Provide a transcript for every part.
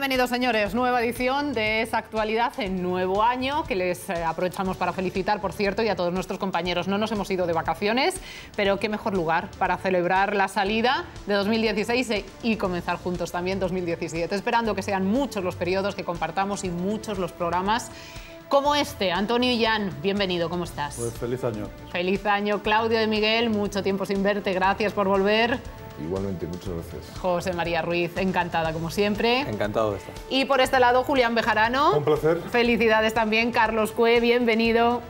Bienvenidos señores, nueva edición de esa actualidad en nuevo año que les eh, aprovechamos para felicitar, por cierto, y a todos nuestros compañeros. No nos hemos ido de vacaciones, pero qué mejor lugar para celebrar la salida de 2016 eh, y comenzar juntos también 2017, esperando que sean muchos los periodos que compartamos y muchos los programas como este. Antonio y Jan, bienvenido, ¿cómo estás? Pues feliz año. Feliz año, Claudio de Miguel, mucho tiempo sin verte, gracias por volver. Igualmente, muchas gracias. José María Ruiz, encantada como siempre. Encantado de estar. Y por este lado, Julián Bejarano. Un placer. Felicidades también, Carlos Cue, bienvenido.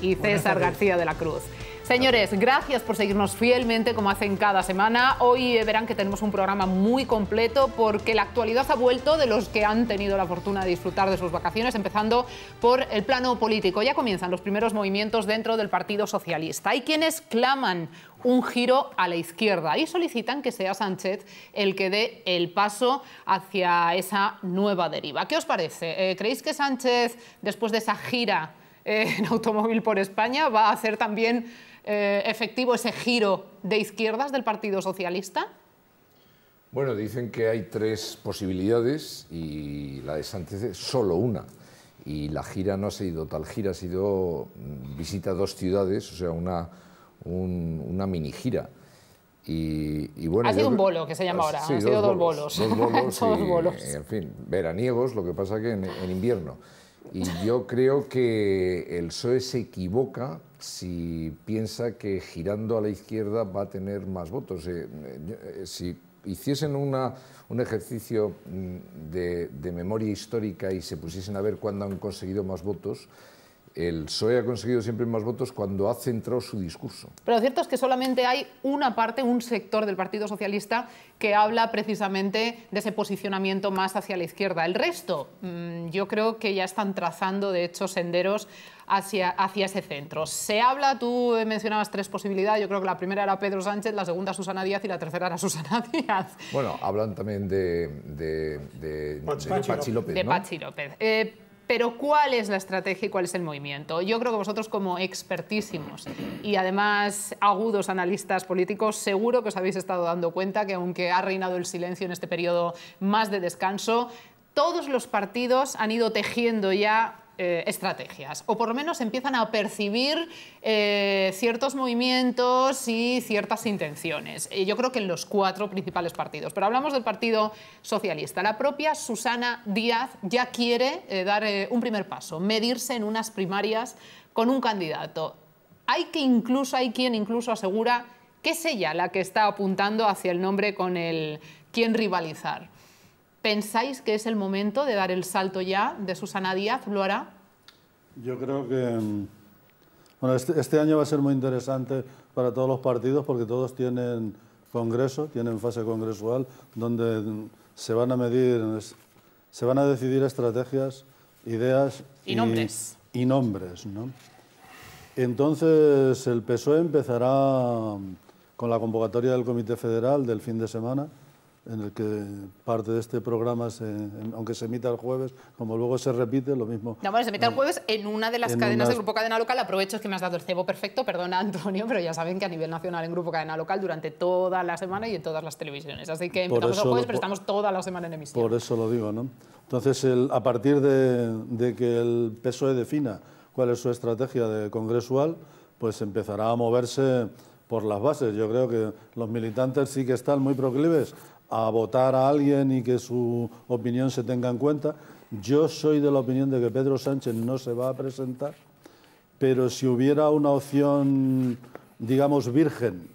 Y César García de la Cruz. Señores, gracias por seguirnos fielmente como hacen cada semana. Hoy eh, verán que tenemos un programa muy completo porque la actualidad ha vuelto de los que han tenido la fortuna de disfrutar de sus vacaciones, empezando por el plano político. Ya comienzan los primeros movimientos dentro del Partido Socialista. Hay quienes claman un giro a la izquierda y solicitan que sea Sánchez el que dé el paso hacia esa nueva deriva. ¿Qué os parece? Eh, ¿Creéis que Sánchez, después de esa gira eh, en automóvil por España, va a hacer también eh, efectivo ese giro de izquierdas del Partido Socialista? Bueno, dicen que hay tres posibilidades y la de Sánchez es solo una. Y la gira no ha sido tal gira, ha sido mm, visita a dos ciudades, o sea, una, mini gira. Y, bueno, ha sido un bolo, que se llama ah, ahora. Ha sido dos bolos. bolos, en fin, veraniegos, lo que pasa que en, en invierno. Y yo creo que el PSOE se equivoca si piensa que girando a la izquierda va a tener más votos. Eh, eh, si hiciesen un ejercicio mm, de memoria histórica y se pusiesen a ver cuándo han conseguido más votos, el PSOE ha conseguido siempre más votos cuando ha centrado su discurso. Pero lo cierto es que solamente hay una parte, un sector del Partido Socialista que habla precisamente de ese posicionamiento más hacia la izquierda. El resto, mm, yo creo que ya están trazando, de hecho, senderos hacia, hacia ese centro. Se habla, tú mencionabas tres posibilidades, yo creo que la primera era Pedro Sánchez, la segunda Susana Díaz y la tercera era Susana Díaz. Bueno, hablan también de, de, Pachi, López. Eh, pero ¿cuál es la estrategia y cuál es el movimiento? Yo creo que vosotros como expertísimos y además agudos analistas políticos, seguro que os habéis estado dando cuenta que aunque ha reinado el silencio en este periodo más de descanso, todos los partidos han ido tejiendo ya eh, estrategias, o por lo menos empiezan a percibir eh, ciertos movimientos y ciertas intenciones. Eh, yo creo que en los cuatro principales partidos. Pero hablamos del Partido Socialista. La propia Susana Díaz ya quiere dar un primer paso, medirse en unas primarias con un candidato. Hay que incluso, hay quien incluso asegura que es ella la que está apuntando hacia el nombre con el quién rivalizar. ¿Pensáis que es el momento de dar el salto ya de Susana Díaz? ¿Lo hará? Yo creo que... Mm, bueno, este, este, año va a ser muy interesante para todos los partidos porque todos tienen congreso, tienen fase congresual, donde mm, se van a medir, se van a decidir estrategias, ideas... Y, y nombres. Y, nombres, ¿no? Entonces, el PSOE empezará mm, con la convocatoria del Comité Federal del fin de semana, en el que parte de este programa, se, aunque se emita el jueves, como luego se repite, lo mismo... No, bueno, se emite el eh, jueves en una de las cadenas de del Grupo Cadena Local. Aprovecho, que me has dado el cebo perfecto, perdona Antonio, pero ya saben que a nivel nacional en Grupo Cadena Local durante toda la semana y en todas las televisiones. Así que empezamos el jueves, pero estamos toda la semana en emisión. Por eso lo digo, ¿no? Entonces, el, a partir de, de que el PSOE defina cuál es su estrategia de congresual, pues empezará a moverse por las bases. Yo creo que los militantes sí que están muy proclives a votar a alguien y que su opinión se tenga en cuenta. Yo soy de la opinión de que Pedro Sánchez no se va a presentar, pero si hubiera una opción, digamos, virgen,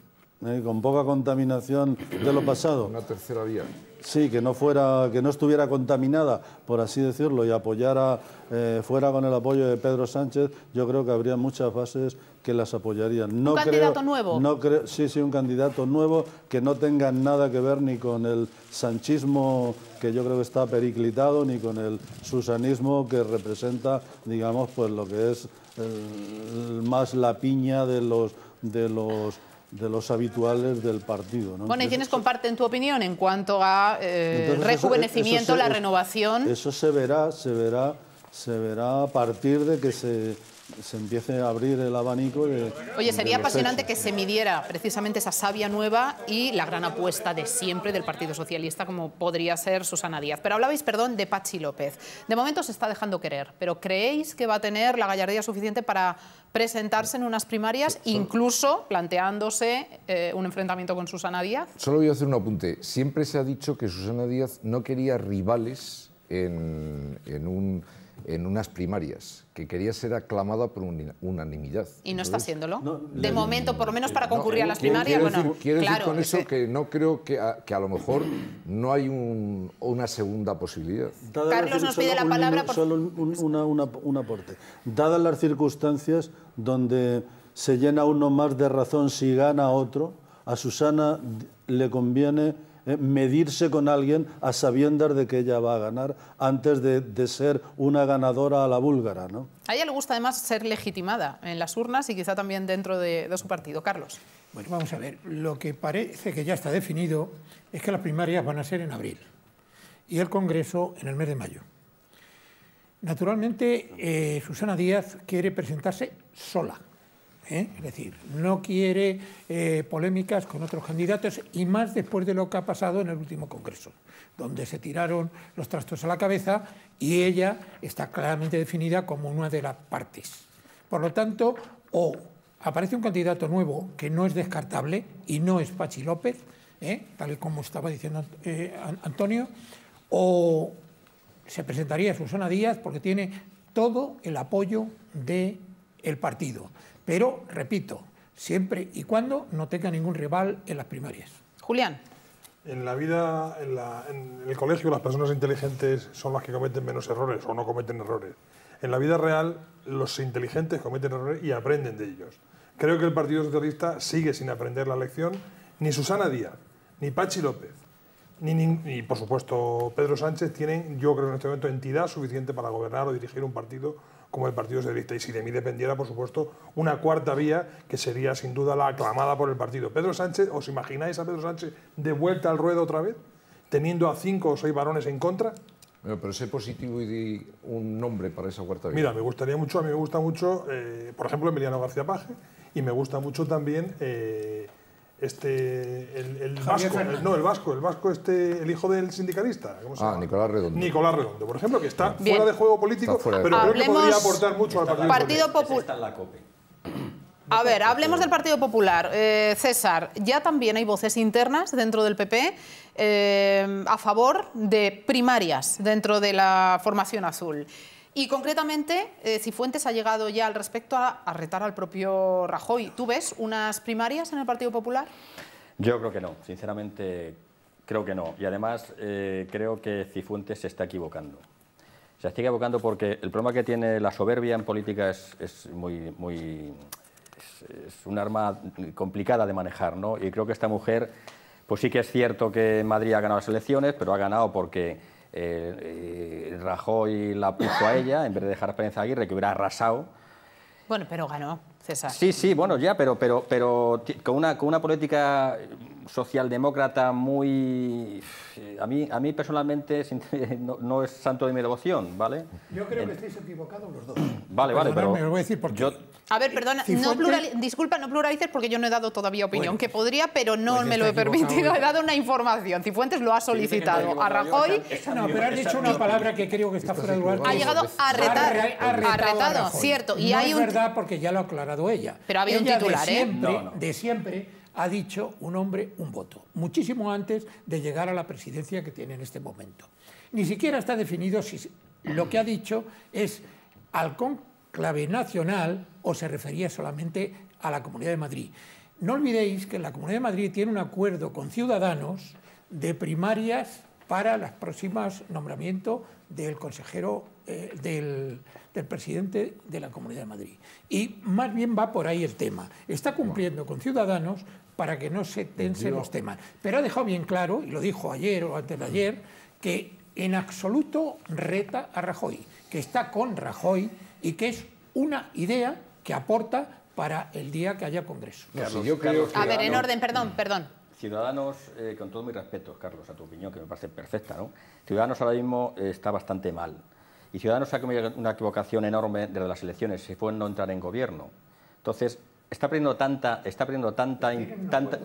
¿eh? con poca contaminación de lo pasado. Una tercera vía. Sí, que no fuera, que no estuviera contaminada, por así decirlo, y apoyara, eh, fuera con el apoyo de Pedro Sánchez, yo creo que habría muchas bases que las apoyarían. No ¿Un candidato nuevo? No creo, sí, sí, un candidato nuevo que no tenga nada que ver ni con el sanchismo que yo creo que está periclitado, ni con el susanismo que representa, digamos, pues lo que es eh, más la piña de los de los de los habituales del partido. ¿no? Bueno, y quiénes comparten tu opinión en cuanto a eh, rejuvenecimiento, la renovación. Eso se verá, se verá, se verá a partir de que se se empiece a abrir el abanico. Oye, sería apasionante que se midiera precisamente esa savia nueva y la gran apuesta de siempre del Partido Socialista, como podría ser Susana Díaz. Pero hablabais, perdón, de Pachi López. De momento se está dejando querer, pero ¿creéis que va a tener la gallardía suficiente para presentarse en unas primarias, incluso planteándose eh, un enfrentamiento con Susana Díaz? Solo voy a hacer un apunte. Siempre se ha dicho que Susana Díaz no quería rivales en un en unas primarias, que quería ser aclamada por unanimidad. ¿Y no está haciéndolo? de momento, por lo menos para concurrir a eh, las primarias. bueno, decir, con eso que no creo que a, lo mejor no hay una segunda posibilidad. Carlos nos pide la palabra. por... Solo un aporte. Dadas las circunstancias donde se llena uno más de razón si gana otro, a Susana le conviene eh, medirse con alguien a sabiendas de que ella va a ganar antes de, ser una ganadora a la búlgara. ¿no? A ella le gusta además ser legitimada en las urnas y quizá también dentro de, su partido. Carlos. Bueno, vamos a ver, lo que parece que ya está definido es que las primarias van a ser en abril y el Congreso en el mes de mayo. Naturalmente, eh, Susana Díaz quiere presentarse sola ¿eh? Es decir, no quiere eh, polémicas con otros candidatos y más después de lo que ha pasado en el último Congreso, donde se tiraron los trastos a la cabeza y ella está claramente definida como una de las partes. Por lo tanto, o aparece un candidato nuevo que no es descartable y no es Pachi López, ¿eh? tal y como estaba diciendo Antonio, o se presentaría Susana Díaz porque tiene todo el apoyo del partido pero repito, siempre y cuando no tenga ningún rival en las primarias. Julián. En la vida, en, el colegio, las personas inteligentes son las que cometen menos errores o no cometen errores. En la vida real, los inteligentes cometen errores y aprenden de ellos. Creo que el Partido Socialista sigue sin aprender la lección, ni Susana Díaz, ni Pachi López, ni, ni, por supuesto Pedro Sánchez tienen, yo creo en este momento, entidad suficiente para gobernar o dirigir un partido como el Partido Socialista. Y si de mí dependiera, por supuesto, una cuarta vía que sería sin duda la aclamada por el partido. Pedro Sánchez, ¿os imagináis a Pedro Sánchez de vuelta al ruedo otra vez? Teniendo a cinco o seis varones en contra. Bueno, pero sé positivo y di un nombre para esa cuarta vía. Mira, me gustaría mucho, a mí me gusta mucho, eh, por ejemplo, Emiliano García Paje, y me gusta mucho también. Eh, este, el, vasco, el, no, el vasco, el vasco, este, el hijo del sindicalista. Ah, Nicolás Redondo. Nicolás Redondo, por ejemplo, que está fuera de juego político, pero creo que podría aportar mucho al Partido, Popular. A ver, hablemos del Partido Popular. Eh, César, ya también hay voces internas dentro del PP eh, a favor de primarias dentro de la formación azul. Y concretamente, Cifuentes eh, ha llegado ya al respecto a, retar al propio Rajoy. ¿Tú ves unas primarias en el Partido Popular? Yo creo que no, sinceramente creo que no. Y además eh, creo que Cifuentes se está equivocando. Se está equivocando porque el problema que tiene la soberbia en política es, muy, muy es, es, un arma complicada de manejar, ¿no? Y creo que esta mujer, pues sí que es cierto que Madrid ha ganado las elecciones, pero ha ganado porque eh, eh, Rajoy la puso a ella, en vez de dejar a Esperanza Aguirre, que hubiera arrasado. Bueno, pero ganó. César. Sí, sí, bueno, ya, pero, pero, pero con, una, con una política socialdemócrata muy... Eh, a mí, a mí personalmente no, es santo de mi devoción, ¿vale? Yo creo que estáis equivocados los dos. Vale, vale, pero... me voy a decir por A ver, perdona, no disculpa, no pluralices porque yo no he dado todavía opinión, que podría, pero no pues me lo he permitido, he dado una información. Cifuentes lo ha solicitado a Rajoy... no, pero has dicho una palabra que creo que está fuera de lugar. Ha llegado a retar, ha, retado, a cierto. Y hay un... es verdad porque ya lo ha aclarado ella. Pero había un titular, ¿eh? De siempre ha dicho un hombre un voto, muchísimo antes de llegar a la presidencia que tiene en este momento. Ni siquiera está definido si lo que ha dicho es al conclave nacional o se refería solamente a la Comunidad de Madrid. No olvidéis que la Comunidad de Madrid tiene un acuerdo con Ciudadanos de primarias para los próximos nombramientos del consejero eh, del, presidente de la Comunidad de Madrid. Y más bien va por ahí el tema. Está cumpliendo con Ciudadanos para que no se tense los temas. Pero ha dejado bien claro, y lo dijo ayer o antes de mm. ayer, que en absoluto reta a Rajoy, que está con Rajoy y que es una idea que aporta para el día que haya Congreso. a ver, en orden, perdón, mm. perdón. Ciudadanos, eh, con todo mi respeto, Carlos, a tu opinión, que me parece perfecta, ¿no? Ciudadanos ahora mismo eh, está bastante mal. Y Ciudadanos ha cometido una equivocación enorme de las elecciones, si fue no entrar en gobierno. Entonces, está perdiendo tanta, está tanta,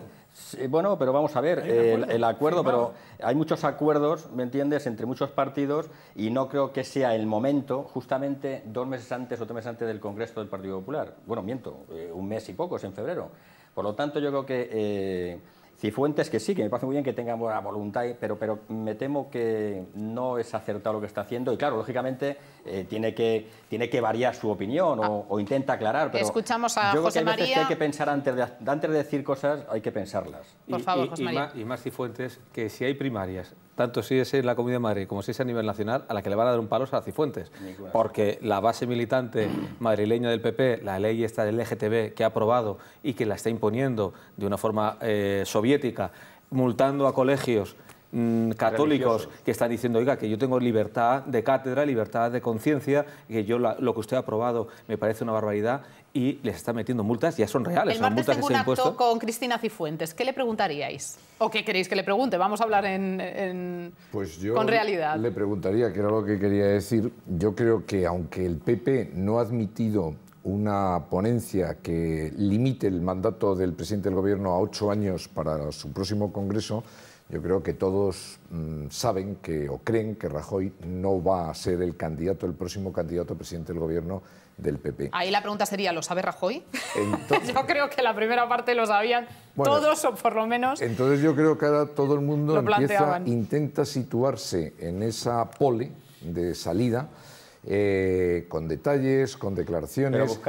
bueno, pero vamos a ver el, acuerdo, pero hay muchos acuerdos, ¿me entiendes?, entre muchos partidos y no creo que sea el momento, justamente dos meses antes o tres meses antes del Congreso del Partido Popular. Bueno, miento, eh, un mes y pocos en febrero. Por lo tanto, yo creo que eh, Cifuentes, que sí, que me parece muy bien que tenga buena voluntad, pero, pero me temo que no es acertado lo que está haciendo. Y claro, lógicamente eh, tiene, que, tiene que variar su opinión o, ah. intenta aclarar. Pero Escuchamos a yo creo que hay veces que hay que pensar antes de, antes de decir cosas, hay que pensarlas. Por favor, José más, y más Cifuentes, que si hay primarias tanto si es en la Comunidad de Madrid como si es a nivel nacional, a la que le van a dar un palo a Cifuentes. Porque la base militante madrileña del PP, la ley esta del LGTB que ha aprobado y que la está imponiendo de una forma eh, soviética, multando a colegios Mm, católicos que están diciendo, oiga, que yo tengo libertad de cátedra, libertad de conciencia, que yo lo que usted ha aprobado me parece una barbaridad y les está metiendo multas, ya son reales. El martes tengo un acto con Cristina Cifuentes. ¿Qué le preguntaríais? ¿O qué queréis que le pregunte? Vamos a hablar en, en pues yo con realidad. Le preguntaría, que era lo que quería decir, yo creo que aunque el PP no ha admitido una ponencia que limite el mandato del presidente del Gobierno a ocho años para su próximo Congreso, yo creo que todos mm, saben que o creen que Rajoy no va a ser el candidato, el próximo candidato a presidente del gobierno del PP. Ahí la pregunta sería, ¿lo sabe Rajoy? yo creo que la primera parte lo sabían todos o por lo menos. Entonces yo creo que ahora todo el mundo empieza, intenta situarse en esa pole de salida. Eh, con detalles, con declaraciones.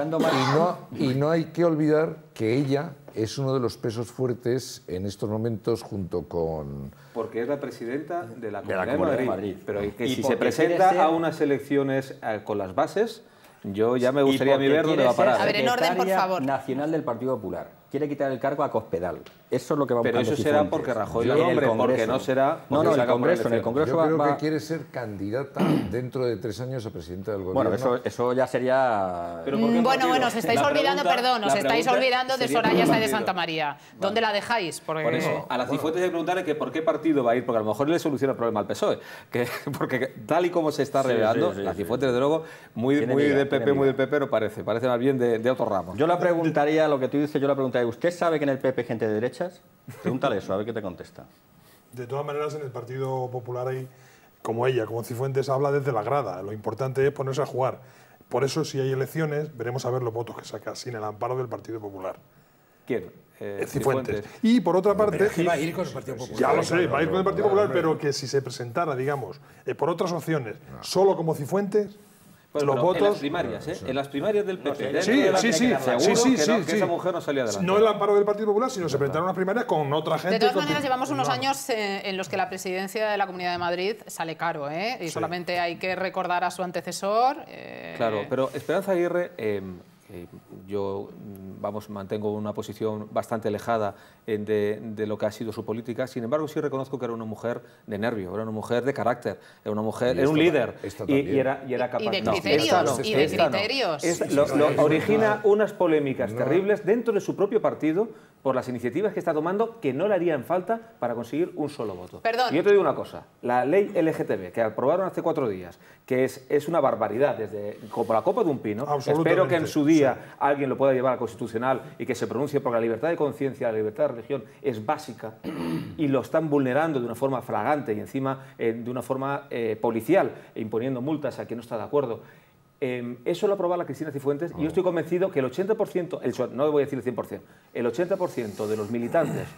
y no hay que olvidar que ella es uno de los pesos fuertes en estos momentos junto con... Porque es la presidenta de la Comunidad de, Madrid. Pero que si se presenta a unas elecciones eh, con las bases, yo ya me gustaría mi ver dónde va a A ver, en orden, por favor. Nacional del Partido Popular quiere quitar el cargo a Cospedal. Eso es lo que va a Pero eso será porque Rajoy lo nombre, porque no será... No, no, en el Congreso, Yo creo que quiere ser candidata dentro de tres años a presidente del Gobierno. Bueno, eso, eso ya sería... bueno, bueno, os estáis olvidando, perdón, os estáis olvidando de Soraya de Santa María. ¿Dónde la dejáis? Por eso, a las cifuentes hay que por qué partido va a ir, porque a lo mejor le soluciona el problema al PSOE. Que, porque tal y como se está revelando, la sí, las cifuentes, desde luego, muy, muy de PP, muy de PP, pero parece. Parece más bien de, de otro ramo. Yo la preguntaría, lo que tú dices, yo la preguntaría ¿usted sabe que en el PP hay gente de derechas? Pregúntale eso, a ver qué te contesta. De todas maneras, en el Partido Popular hay, como ella, como Cifuentes, habla desde la grada. Lo importante es ponerse a jugar. Por eso, si hay elecciones, veremos a ver los votos que saca, sin el amparo del Partido Popular. ¿Quién? Eh, eh, Cifuentes. Y por otra parte. va a ir con Partido Popular. Ya lo sé, va a ir con el Partido Popular, pero que si se presentara, digamos, eh, por otras opciones, solo como Cifuentes, votos. Pues en las primarias, ¿eh? En las primarias del PP. sí, ¿eh? sí, sí. que, no, esa mujer no salía adelante. No el amparo del Partido Popular, sino se presentaron las primarias con otra gente. De todas maneras, llevamos unos años eh, en los que la presidencia de la Comunidad de Madrid sale caro, ¿eh? Y solamente hay que recordar a su antecesor. Eh, claro, pero Esperanza Aguirre eh, yo, mm, vamos, mantengo una posición bastante alejada eh, de, de, lo que ha sido su política. Sin embargo, sí reconozco que era una mujer de nervio, era una mujer de carácter, era una mujer, era un líder y, era, y, era, capaz. de criterios, y de criterios. origina unas polémicas terribles dentro de su propio partido por las iniciativas que está tomando que no le harían falta para conseguir un solo voto. Y yo te digo una cosa, la ley LGTB que aprobaron hace cuatro días, que es, una barbaridad, desde como la copa de un pino, espero que en su día alguien lo pueda llevar al Constitucional y que se pronuncie porque la libertad de conciencia, la libertad de religión es básica y lo están vulnerando de una forma fragante y encima eh, de una forma eh, policial, imponiendo multas a quien no está de acuerdo. Em, eso lo aprobó la Cristina Cifuentes y yo ah. estoy convencido que el 80%, el, no voy a decir el 100%, el 80% de los militantes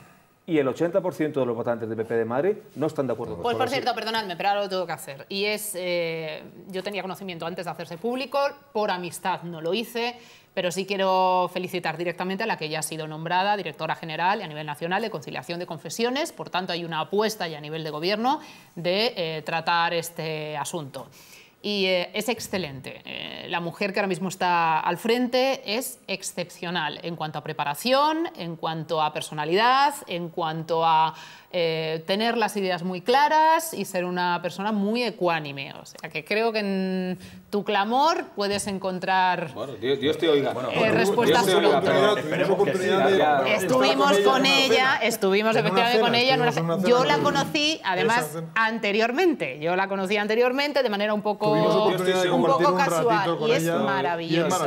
y el 80% de los votantes del PP de Madrid no están de acuerdo Pues por cierto, perdonadme, pero ahora lo tengo que hacer. Y es, eh, yo tenía conocimiento antes de hacerse público, por amistad no lo hice, pero sí quiero felicitar directamente a la que ya ha sido nombrada directora general a nivel nacional de conciliación de confesiones, por tanto hay una apuesta ya a nivel de gobierno de eh, tratar este asunto y eh, es excelente. Eh, la mujer que ahora mismo está al frente es excepcional en cuanto a preparación, en cuanto a personalidad, en cuanto a eh, tener las ideas muy claras y ser una persona muy ecuánime. O sea, que creo que en tu clamor puedes encontrar bueno, Dios, te oiga. respuesta Dios Estuvimos con ella, estuvimos efectivamente con ella. yo la conocí, además, anteriormente. Yo la conocí anteriormente de manera un poco tuvimos oportunidad de un, poco ratito con y es maravilloso.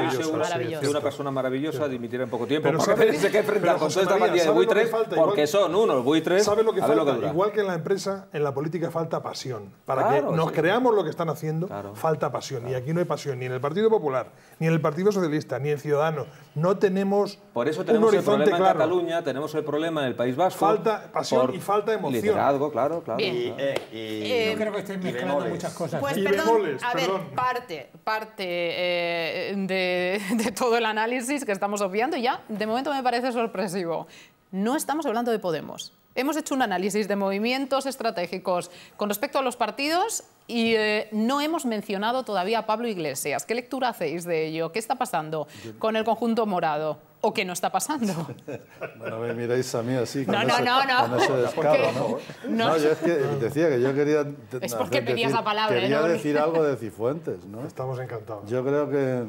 es una persona maravillosa dimitirá en poco tiempo. Pero para sabe, que enfrentar con esta de buitres, porque son unos buitres. ¿Sabes lo que falta? Igual que en la empresa, en la política falta pasión. Para que nos creamos lo que están haciendo, falta pasión. Y aquí no hay pasión, ni en el Partido Popular, ni en el Partido Socialista, ni en Ciudadanos, no tenemos, por eso tenemos el problema en Cataluña, tenemos el problema en el País Vasco. Falta pasión y falta de emoción. Liderazgo, claro, claro. Eh, eh, eh, y, creo que mezclando muchas cosas. Pues, perdón, a ver, parte, parte de, de todo el análisis que estamos obviando ya, de momento me parece sorpresivo. No estamos hablando de Podemos. Hemos hecho un análisis de movimientos estratégicos con respecto a los partidos y eh, no hemos mencionado todavía a Pablo Iglesias. ¿Qué lectura hacéis de ello? ¿Qué está pasando con el conjunto morado? ¿O qué no está pasando? Bueno, me miráis a mí así, con no, no, no, no. ¿no? yo es que decía que yo quería... Es porque decir, la palabra, ¿eh? Quería decir algo de Cifuentes, ¿no? Estamos encantados. Yo creo que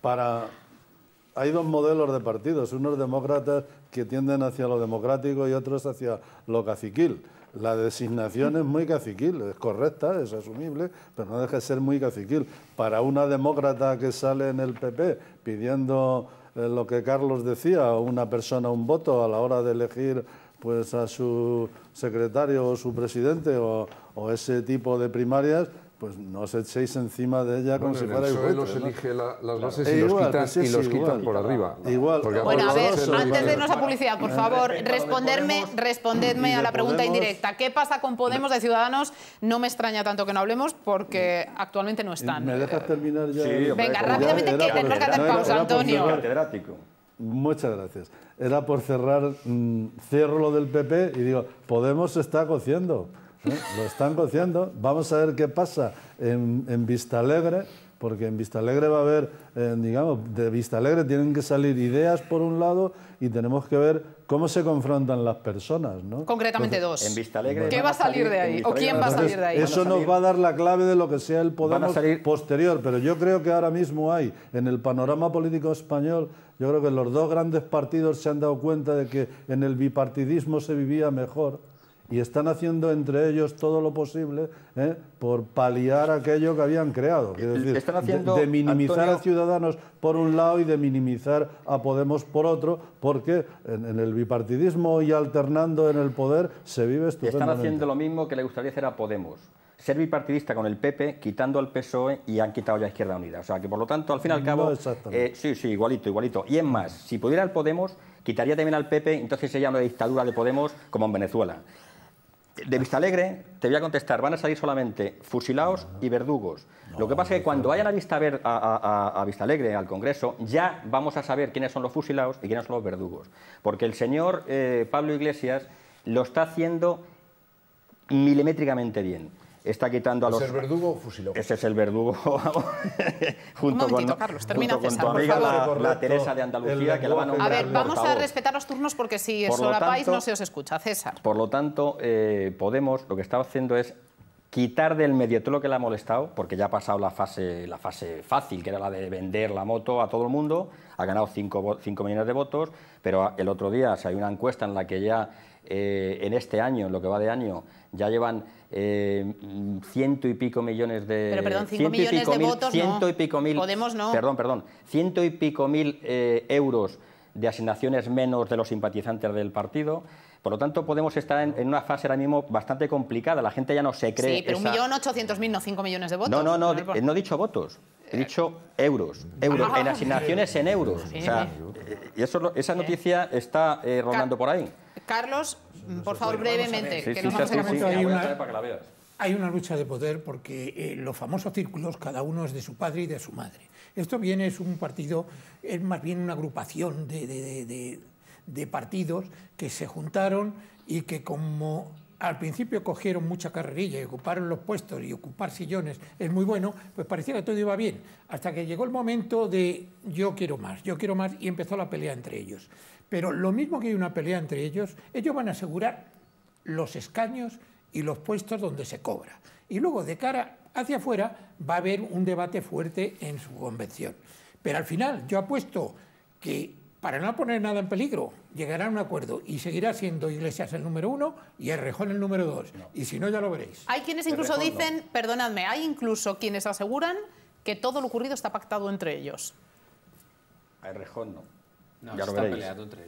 para... Hay dos modelos de partidos, unos demócratas que tienden hacia lo democrático y otros hacia lo caciquil. La designación es muy caciquil, es correcta, es asumible, pero no deja de ser muy caciquil. Para una demócrata que sale en el PP pidiendo eh, lo que Carlos decía, una persona un voto a la hora de elegir pues a su secretario o su presidente o ese tipo de primarias, pues no os echéis encima de ella como si fuera el suelo se elige las bases y, eh, los pues y los quitan por arriba. Igual. bueno, a ver, antes de irnos a publicidad, por favor, responderme, respondedme a la pregunta indirecta. ¿Qué pasa con Podemos de Ciudadanos? No me extraña tanto que no hablemos porque actualmente no están. ¿Me dejas terminar ya? Sí, Venga, rápidamente que tenemos que hacer pausa, pues, Antonio. Muchas gracias. Era por cerrar, mm, cierro lo del PP y digo, Podemos se está cociendo. ¿Eh? Lo están cociendo. Vamos a ver qué pasa en, en Vistalegre, porque en Vistalegre va a haber, eh, digamos, de Vistalegre tienen que salir ideas por un lado y tenemos que ver cómo se confrontan las personas, ¿no? Concretamente dos. En ¿Qué va a salir de ahí? ¿O quién va a salir de ahí? Eso nos va a dar la clave de lo que sea el Podemos posterior, pero yo creo que ahora mismo hay, en el panorama político español, yo creo que los dos grandes partidos se han dado cuenta de que en el bipartidismo se vivía mejor y están haciendo entre ellos todo lo posible ¿eh? por paliar aquello que habían creado. Es e, decir, están haciendo, de, minimizar a Ciudadanos por un lado y de minimizar a Podemos por otro, porque en, el bipartidismo y alternando en el poder se vive estupendamente. Están haciendo lo mismo que le gustaría hacer a Podemos. Ser bipartidista con el PP, quitando al PSOE y han quitado ya Izquierda Unida. O sea que, por lo tanto, al fin y al cabo. Eh, sí, sí, igualito, igualito. Y es más, si pudiera el Podemos, quitaría también al PP, entonces sería una dictadura de Podemos como en Venezuela de Vista Alegre, te voy a contestar, van a salir solamente fusilados y verdugos. lo que pasa es que cuando vayan a Vista, a, Alegre, al Congreso, ya vamos a saber quiénes son los fusilados y quiénes son los verdugos. Porque el señor eh, Pablo Iglesias lo está haciendo milimétricamente bien está quitando a los... ¿Es el verdugo o fusiló? Ese es el verdugo, junto un con, Carlos, termina junto César, con tu amiga La, Teresa de Andalucía, que la van a A ver, vamos a respetar los turnos porque si solapáis no se os escucha. César. Por lo tanto, eh, Podemos lo que está haciendo es quitar del medio todo lo que le ha molestado, porque ya ha pasado la fase, la fase fácil, que era la de vender la moto a todo el mundo, ha ganado 5 millones de votos, pero el otro día si hay una encuesta en la que ya eh, en este año, en lo que va de año, ya llevan eh, ciento y pico millones de... votos ciento y pico mil, Podemos Perdón, perdón, ciento y pico mil eh, euros de asignaciones menos de los simpatizantes del partido, por lo tanto, Podemos estar en, una fase ahora mismo bastante complicada. La gente ya no se cree. Sí, pero un millón ochocientos mil, no cinco millones de votos. No, no, no, pues. no, he dicho votos. He eh. dicho euros, euros ah. en asignaciones en euros. o sea, eh, y eso, esa noticia está eh, rondando por ahí. Carlos, mm, por favor, brevemente, hay, una, lucha de poder porque eh, los famosos círculos, cada uno es de su padre y de su madre. Esto viene, es un partido, es más bien una agrupación de de partidos que se juntaron y que como al principio cogieron mucha carrerilla y ocuparon los puestos y ocupar sillones es muy bueno, pues parecía que todo iba bien, hasta que llegó el momento de yo quiero más, yo quiero más y empezó la pelea entre ellos. Pero lo mismo que hay una pelea entre ellos, ellos van a asegurar los escaños y los puestos donde se cobra. Y luego de cara hacia afuera va a haber un debate fuerte en su convención. Pero al final yo apuesto que para no poner nada en peligro, llegará a un acuerdo y seguirá siendo Iglesias el número uno y Errejón el número dos. Y si no, ya lo veréis. Hay quienes incluso dicen, perdonadme, hay incluso quienes aseguran que todo lo ocurrido está pactado entre ellos. A no. están veréis.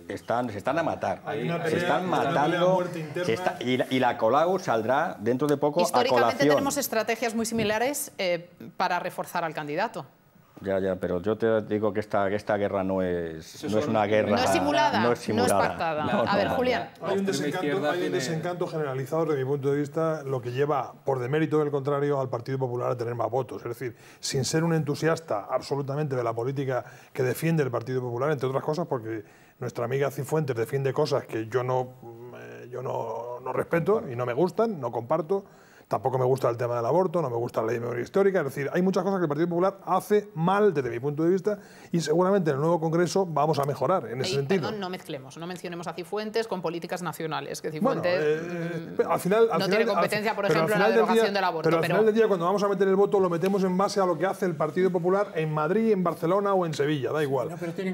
Están, se están a matar. se están matando. y, la, Colau saldrá dentro de poco Históricamente a colación. tenemos estrategias muy similares eh, para reforzar al candidato. Ya, ya, pero yo te digo que esta, guerra no es, es una guerra... No es simulada, no es, pactada. a ver, Julián. Hay un, desencanto, generalizado, desde mi punto de vista, lo que lleva, por demérito del contrario, al Partido Popular a tener más votos. Es decir, sin ser un entusiasta absolutamente de la política que defiende el Partido Popular, entre otras cosas porque nuestra amiga Cifuentes defiende cosas que yo no, eh, yo no, no respeto y no me gustan, no comparto Tampoco me gusta el tema del aborto, no me gusta la ley de memoria histórica. Es decir, hay muchas cosas que el Partido Popular hace mal desde mi punto de vista y seguramente en el nuevo Congreso vamos a mejorar en ese sentido. no mezclemos, no mencionemos a Cifuentes con políticas nacionales. Que Cifuentes eh, mm, no tiene competencia, por ejemplo, en la derogación del, aborto. Pero al final del día, cuando vamos a meter el voto, lo metemos en base a lo que hace el Partido Popular en Madrid, en Barcelona o en Sevilla, da igual.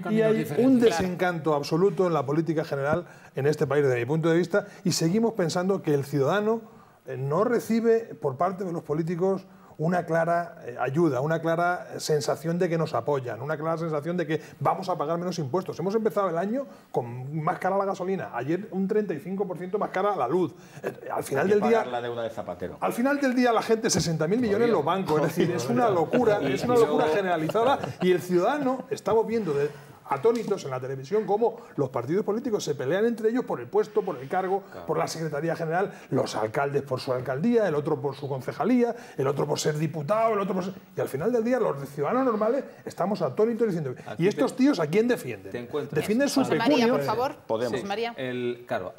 y hay un desencanto absoluto en la política general en este país desde mi punto de vista y seguimos pensando que el ciudadano eh, no recibe por parte de los políticos una clara eh, ayuda, una clara sensación de que nos apoyan, una clara sensación de que vamos a pagar menos impuestos. Hemos empezado el año con más cara la gasolina, ayer un 35% más cara la luz. Eh, al final del día la deuda de Zapatero. Al final del día la gente 60.000 millones los bancos, es decir, es una locura, es una locura generalizada y el ciudadano está viendo de atónitos en la televisión cómo los partidos políticos se pelean entre ellos por el puesto, por el cargo, por la Secretaría General, los alcaldes por su alcaldía, el otro por su concejalía, el otro por ser diputado, el otro por ser... Y al final del día los ciudadanos normales estamos atónitos diciendo, ¿y estos tíos a quién defienden? Defienden su José María, por favor. Podemos. María. El, claro,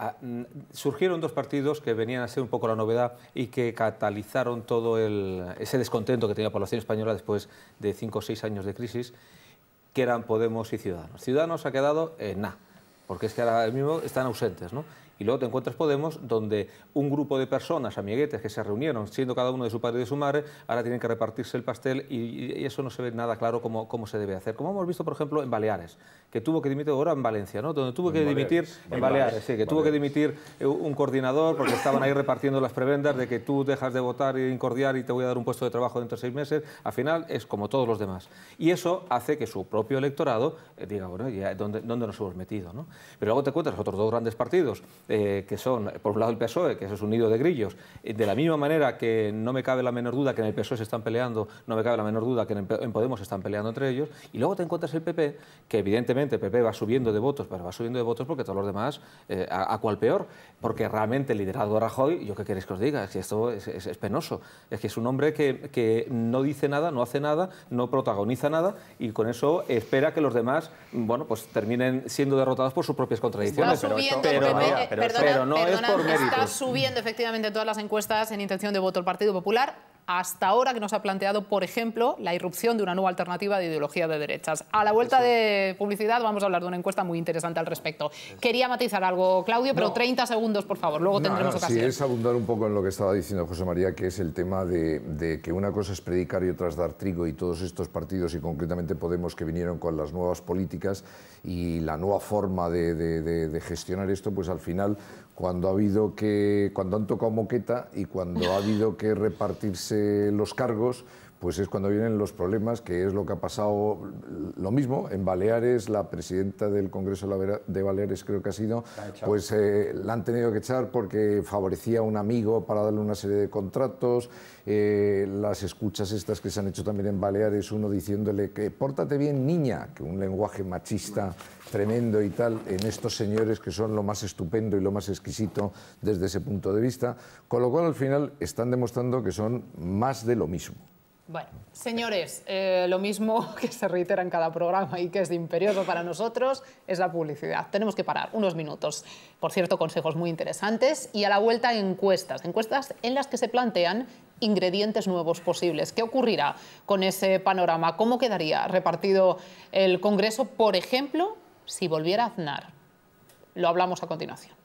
surgieron dos partidos que venían a ser un poco la novedad y que catalizaron todo el, ese descontento que tenía la población española después de cinco o seis años de crisis que eran Podemos y Ciudadanos. Ciudadanos ha quedado en nada, porque es que ahora mismo están ausentes, ¿no? Y luego te encuentras Podemos, donde un grupo de personas, amiguetes, que se reunieron, siendo cada uno de su padre y de su madre, ahora tienen que repartirse el pastel y, eso no se ve nada claro cómo, cómo se debe hacer. Como hemos visto, por ejemplo, en Baleares, que tuvo que dimitir ahora en Valencia, ¿no? Donde tuvo que dimitir en Baleares, sí, que tuvo que dimitir eh, un coordinador porque estaban ahí repartiendo las prebendas de que tú dejas de votar y incordiar y te voy a dar un puesto de trabajo dentro de seis meses. Al final es como todos los demás. Y eso hace que su propio electorado eh, diga, bueno, ya, ¿dónde, dónde nos hemos metido? Pero luego te cuentas otros dos grandes partidos eh, que son, por un lado, el PSOE, que es un nido de grillos. De la misma manera que no me cabe la menor duda que en el PSOE se están peleando, no me cabe la menor duda que en, Podemos se están peleando entre ellos. Y luego te encuentras el PP, que evidentemente el PP va subiendo de votos, pero va subiendo de votos porque todos los demás, eh, a, cual peor, porque realmente el liderazgo de Rajoy, yo qué queréis que os diga, es que esto es, penoso. Es que es un hombre que, no dice nada, no hace nada, no protagoniza nada y con eso espera que los demás, bueno, pues terminen siendo derrotados por sus propias contradicciones. Pero, pero, eh, pero, Está subiendo efectivamente todas las encuestas en intención de voto el Partido Popular, hasta ahora que nos ha planteado, por ejemplo, la irrupción de una nueva alternativa de ideología de derechas. A la vuelta de publicidad vamos a hablar de una encuesta muy interesante al respecto. Quería matizar algo, Claudio, pero 30 segundos, por favor, luego tendremos ocasión. Sí, es abundar un poco en lo que estaba diciendo José María, que es el tema de, que una cosa es predicar y otra es dar trigo y todos estos partidos y concretamente Podemos que vinieron con las nuevas políticas y la nueva forma de gestionar esto, pues al final cuando ha habido que cuando han tocado moqueta y cuando ha habido que repartirse los cargos pues es cuando vienen los problemas, que es lo que ha pasado lo mismo en Baleares, la presidenta del Congreso de Baleares creo que ha sido, pues eh, la han tenido que echar porque favorecía a un amigo para darle una serie de contratos, eh, las escuchas estas que se han hecho también en Baleares, uno diciéndole que pórtate bien niña, que un lenguaje machista tremendo y tal, en estos señores que son lo más estupendo y lo más exquisito desde ese punto de vista, con lo cual al final están demostrando que son más de lo mismo. Bueno, señores, eh, lo mismo que se reitera en cada programa y que es de imperioso para nosotros es la publicidad. Tenemos que parar unos minutos. Por cierto, consejos muy interesantes y a la vuelta encuestas, encuestas en las que se plantean ingredientes nuevos posibles. ¿Qué ocurrirá con ese panorama? ¿Cómo quedaría repartido el Congreso, por ejemplo, si volviera a Aznar? Lo hablamos a continuación.